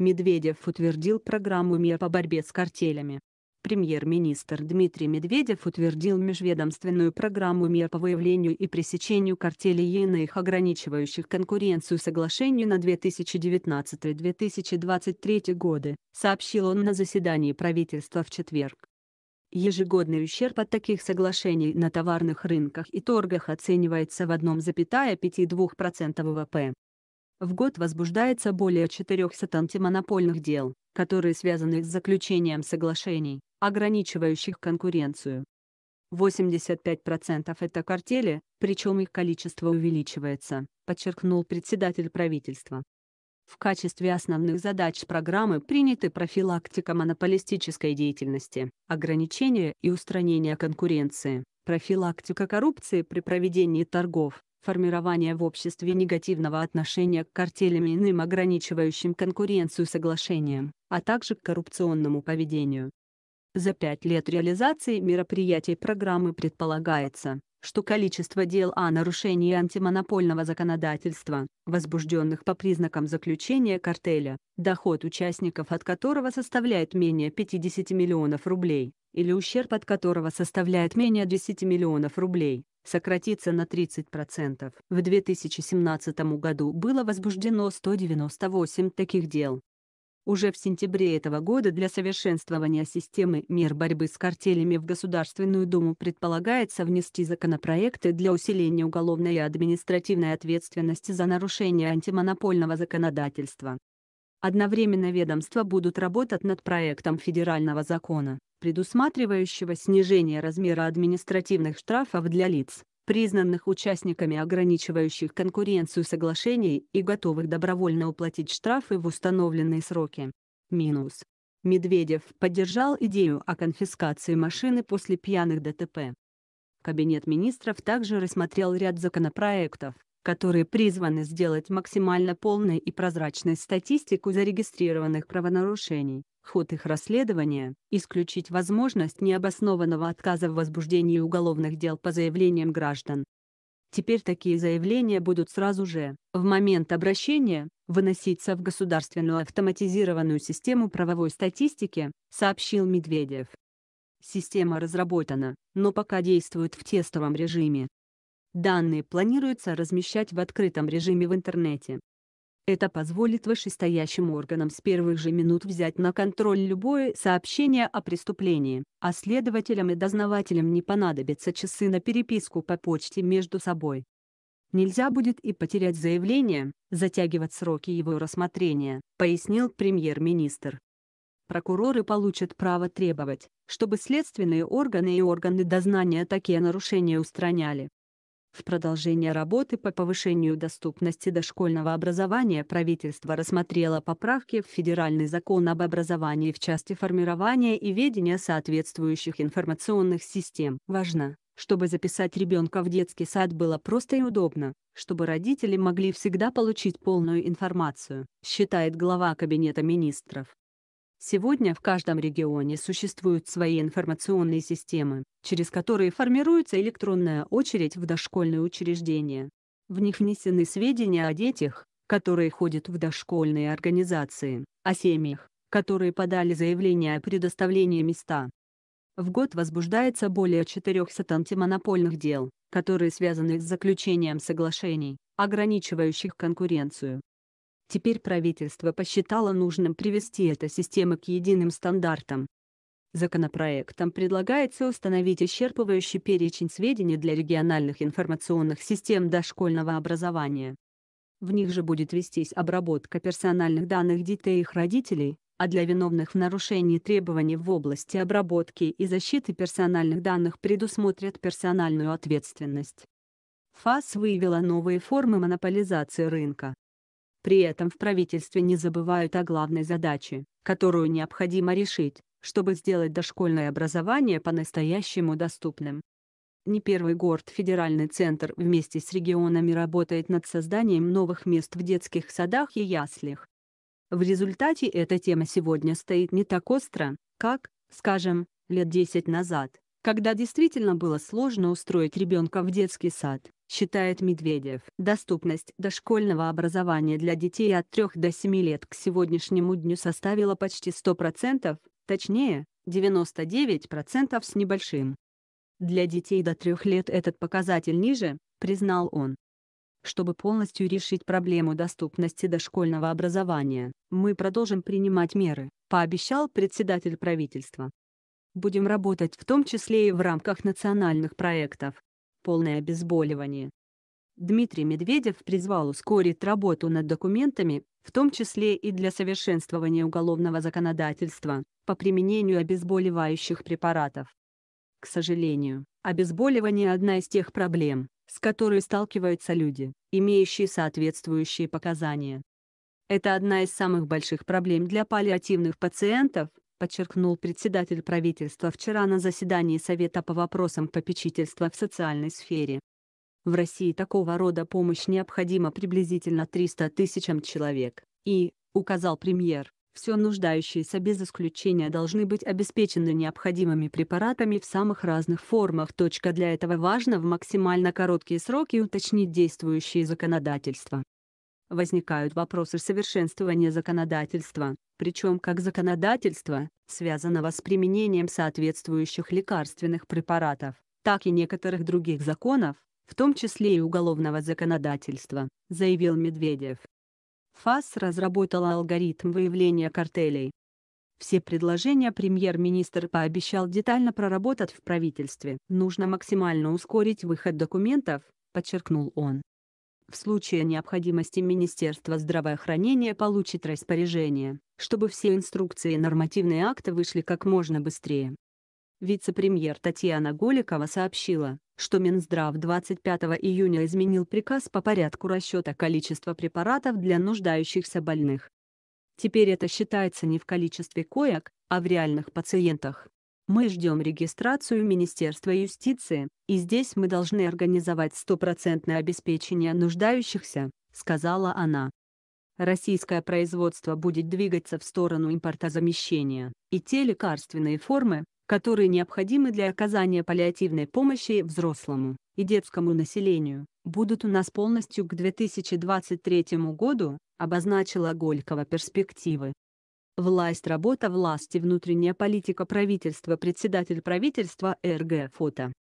Медведев утвердил программу мер по борьбе с картелями. Премьер-министр Дмитрий Медведев утвердил межведомственную программу мер по выявлению и пресечению картелей и иных ограничивающих конкуренцию соглашению на 2019-2023 годы, сообщил он на заседании правительства в четверг. Ежегодный ущерб от таких соглашений на товарных рынках и торгах оценивается в 1,52% ВВП. В год возбуждается более 400 антимонопольных дел, которые связаны с заключением соглашений, ограничивающих конкуренцию. 85% это картели, причем их количество увеличивается, подчеркнул председатель правительства. В качестве основных задач программы приняты профилактика монополистической деятельности, ограничение и устранение конкуренции, профилактика коррупции при проведении торгов, формирование в обществе негативного отношения к картелям и иным ограничивающим конкуренцию соглашениям, а также к коррупционному поведению. За пять лет реализации мероприятий программы предполагается, что количество дел о нарушении антимонопольного законодательства, возбужденных по признакам заключения картеля, доход участников от которого составляет менее 50 миллионов рублей, или ущерб от которого составляет менее 10 миллионов рублей, сократится на 30%. В 2017 году было возбуждено 198 таких дел. Уже в сентябре этого года для совершенствования системы мер борьбы с картелями в Государственную Думу предполагается внести законопроекты для усиления уголовной и административной ответственности за нарушение антимонопольного законодательства. Одновременно ведомства будут работать над проектом федерального закона, предусматривающего снижение размера административных штрафов для лиц, признанных участниками ограничивающих конкуренцию соглашений и готовых добровольно уплатить штрафы в установленные сроки. Минус. Медведев поддержал идею о конфискации машины после пьяных ДТП. Кабинет министров также рассмотрел ряд законопроектов, которые призваны сделать максимально полной и прозрачной статистику зарегистрированных правонарушений, ход их расследования, исключить возможность необоснованного отказа в возбуждении уголовных дел по заявлениям граждан. Теперь такие заявления будут сразу же, в момент обращения, выноситься в государственную автоматизированную систему правовой статистики, сообщил Медведев. Система разработана, но пока действует в тестовом режиме, Данные планируется размещать в открытом режиме в интернете. Это позволит вышестоящим органам с первых же минут взять на контроль любое сообщение о преступлении, а следователям и дознавателям не понадобятся часы на переписку по почте между собой. Нельзя будет и потерять заявление, затягивать сроки его рассмотрения, пояснил премьер-министр. Прокуроры получат право требовать, чтобы следственные органы и органы дознания такие нарушения устраняли, в продолжение работы по повышению доступности дошкольного образования правительство рассмотрело поправки в Федеральный закон об образовании в части формирования и ведения соответствующих информационных систем. Важно, чтобы записать ребенка в детский сад было просто и удобно, чтобы родители могли всегда получить полную информацию, считает глава Кабинета министров. Сегодня в каждом регионе существуют свои информационные системы, через которые формируется электронная очередь в дошкольные учреждения. В них внесены сведения о детях, которые ходят в дошкольные организации, о семьях, которые подали заявление о предоставлении места. В год возбуждается более 400 антимонопольных дел, которые связаны с заключением соглашений, ограничивающих конкуренцию. Теперь правительство посчитало нужным привести это систему к единым стандартам. Законопроектом предлагается установить исчерпывающий перечень сведений для региональных информационных систем дошкольного образования. В них же будет вестись обработка персональных данных детей и их родителей, а для виновных в нарушении требований в области обработки и защиты персональных данных предусмотрят персональную ответственность. ФАС выявила новые формы монополизации рынка. При этом в правительстве не забывают о главной задаче, которую необходимо решить, чтобы сделать дошкольное образование по-настоящему доступным. Не первый город федеральный центр вместе с регионами работает над созданием новых мест в детских садах и яслях. В результате эта тема сегодня стоит не так остро, как, скажем, лет 10 назад, когда действительно было сложно устроить ребенка в детский сад считает Медведев. Доступность дошкольного образования для детей от 3 до 7 лет к сегодняшнему дню составила почти 100%, точнее, 99% с небольшим. Для детей до 3 лет этот показатель ниже, признал он. Чтобы полностью решить проблему доступности дошкольного образования, мы продолжим принимать меры, пообещал председатель правительства. Будем работать в том числе и в рамках национальных проектов, полное обезболивание. Дмитрий Медведев призвал ускорить работу над документами, в том числе и для совершенствования уголовного законодательства по применению обезболивающих препаратов. К сожалению, обезболивание – одна из тех проблем, с которой сталкиваются люди, имеющие соответствующие показания. Это одна из самых больших проблем для паллиативных пациентов, подчеркнул председатель правительства вчера на заседании Совета по вопросам попечительства в социальной сфере. В России такого рода помощь необходима приблизительно 300 тысячам человек, и, указал премьер, все нуждающиеся без исключения должны быть обеспечены необходимыми препаратами в самых разных формах. Точка для этого важно в максимально короткие сроки уточнить действующие законодательства. Возникают вопросы совершенствования законодательства, причем как законодательство, связанного с применением соответствующих лекарственных препаратов, так и некоторых других законов, в том числе и уголовного законодательства, заявил Медведев. ФАС разработала алгоритм выявления картелей. Все предложения премьер-министр пообещал детально проработать в правительстве. Нужно максимально ускорить выход документов, подчеркнул он. В случае необходимости Министерство здравоохранения получит распоряжение, чтобы все инструкции и нормативные акты вышли как можно быстрее. Вице-премьер Татьяна Голикова сообщила, что Минздрав 25 июня изменил приказ по порядку расчета количества препаратов для нуждающихся больных. Теперь это считается не в количестве коек, а в реальных пациентах. Мы ждем регистрацию Министерства юстиции, и здесь мы должны организовать стопроцентное обеспечение нуждающихся», — сказала она. Российское производство будет двигаться в сторону импортозамещения, и те лекарственные формы, которые необходимы для оказания паллиативной помощи взрослому и детскому населению, будут у нас полностью к 2023 году, обозначила Голькова перспективы. Власть, работа, власти, внутренняя политика правительства, председатель правительства, РГ, фото.